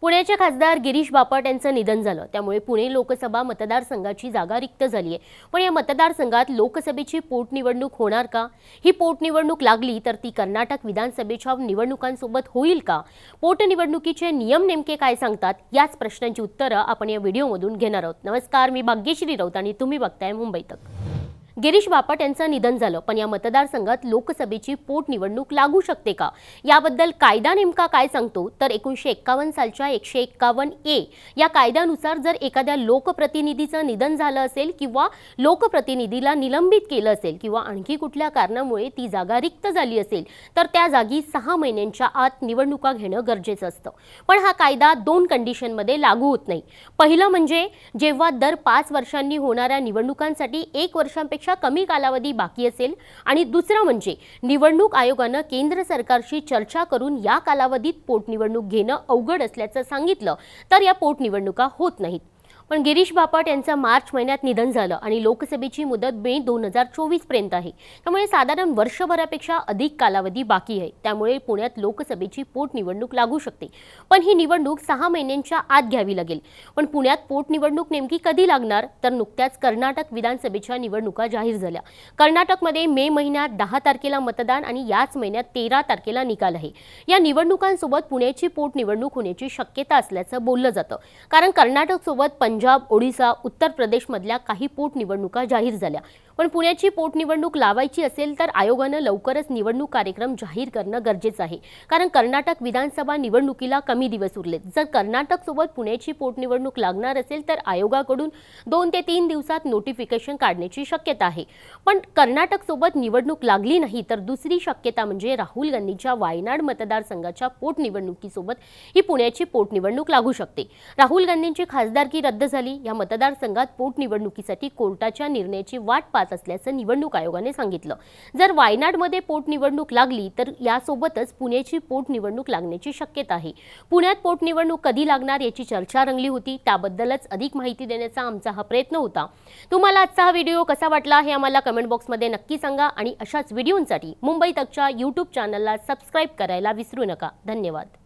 पुण्याचे खासदार गिरीश बापट यांचं निधन झालं त्यामुळे पुणे लोकसभा मतदारसंघाची जागा रिक्त झाली आहे पण या मतदारसंघात लोकसभेची पोटनिवडणूक होणार का ही पोटनिवडणूक लागली तर ती कर्नाटक विधानसभेच्या निवडणुकांसोबत होईल का पोटनिवडणुकीचे नियम नेमके काय सांगतात याच प्रश्नांची उत्तरं आपण या व्हिडिओमधून घेणार आहोत नमस्कार मी भाग्यश्री राऊत आणि तुम्ही बघताय मुंबईत गिरीश बापट यांचं निधन झालं पण या मतदारसंघात लोकसभेची पोटनिवडणूक लागू शकते का याबद्दल कायदा नेमका काय सांगतो तर एकोणीशे एक्कावन्न सालच्या एकशे एक्कावन्न ए या कायद्यानुसार जर एखाद्या लोकप्रतिनिधीचं निधन झालं असेल किंवा लोकप्रतिनिधीला निलंबित केलं असेल किंवा आणखी कुठल्या कारणामुळे ती जागा रिक्त झाली असेल तर त्या जागी सहा महिन्यांच्या आत निवडणुका घेणं गरजेचं असतं पण हा कायदा दोन कंडिशनमध्ये लागू होत नाही पहिलं म्हणजे जेव्हा दर पाच वर्षांनी होणाऱ्या निवडणुकांसाठी एक वर्षांपेक्षा कमी कालावधी बाकी असेल आणि दुसरं म्हणजे निवडणूक आयोगानं केंद्र सरकारशी चर्चा करून या कालावधीत पोटनिवडणूक घेणं अवघड असल्याचं सांगितलं तर या पोटनिवडणुका होत नाहीत पण गिरीश बापट यांचं मार्च महिन्यात निधन झालं आणि लोकसभेची मुदत मे दोन हजार चोवीस पर्यंत आहे त्यामुळे साधारण वर्षभरापेक्षा अधिक कालावधी बाकी आहे त्यामुळे पुण्यात लोकसभेची पोटनिवडणूक लागू शकते पण ही निवडणूक सहा महिन्यांच्या आत घ्यावी लागेल पण पुण्यात पोटनिवडणूक नेमकी कधी लागणार तर नुकत्याच कर्नाटक विधानसभेच्या निवडणुका जाहीर झाल्या कर्नाटकमध्ये मे महिन्यात दहा तारखेला मतदान आणि याच महिन्यात तेरा तारखेला निकाल आहे या निवडणुकांसोबत पुण्याची पोटनिवडणूक होण्याची शक्यता असल्याचं बोललं जातं कारण कर्नाटकसोबत पंजाब पंजाब ओडिसा उत्तर प्रदेश प्रदेशमधल्या काही पोटनिवडणुका जाहीर झाल्या पण पुण्याची पोटनिवडणूक लावायची असेल तर आयोगानं लवकरच निवडणूक कार्यक्रम जाहीर करणं गरजेचं आहे कारण कर्नाटक विधानसभा निवडणुकीला कमी दिवस उरलेत जर कर्नाटकसोबत पुण्याची पोटनिवडणूक लागणार असेल तर आयोगाकडून दोन ते तीन दिवसात नोटिफिकेशन काढण्याची शक्यता आहे पण कर्नाटकसोबत निवडणूक लागली नाही तर दुसरी शक्यता म्हणजे राहुल गांधींच्या वायनाड मतदारसंघाच्या पोटनिवडणुकीसोबत ही पुण्याची पोटनिवडणूक लागू शकते राहुल गांधींची खासदारकी रद्द झाली या मतदारसंघात पोटनिवडणुकीसाठी कोर्टाच्या निर्णयाची वाट पाच जात असल्याचं निवडणूक आयोगाने सांगितलं जर वायनाडमध्ये पोटनिवडणूक लागली तर यासोबतच पुण्याची पोटनिवडणूक लागण्याची शक्यता आहे पुण्यात पोटनिवडणूक कधी लागणार याची चर्चा रंगली होती त्याबद्दलच अधिक माहिती देण्याचा आमचा हा प्रयत्न होता तुम्हाला आजचा हा व्हिडिओ कसा वाटला हे आम्हाला कमेंट बॉक्समध्ये नक्की सांगा आणि अशाच व्हिडिओंसाठी मुंबई तकच्या यूट्यूब चॅनलला सबस्क्राईब करायला विसरू नका धन्यवाद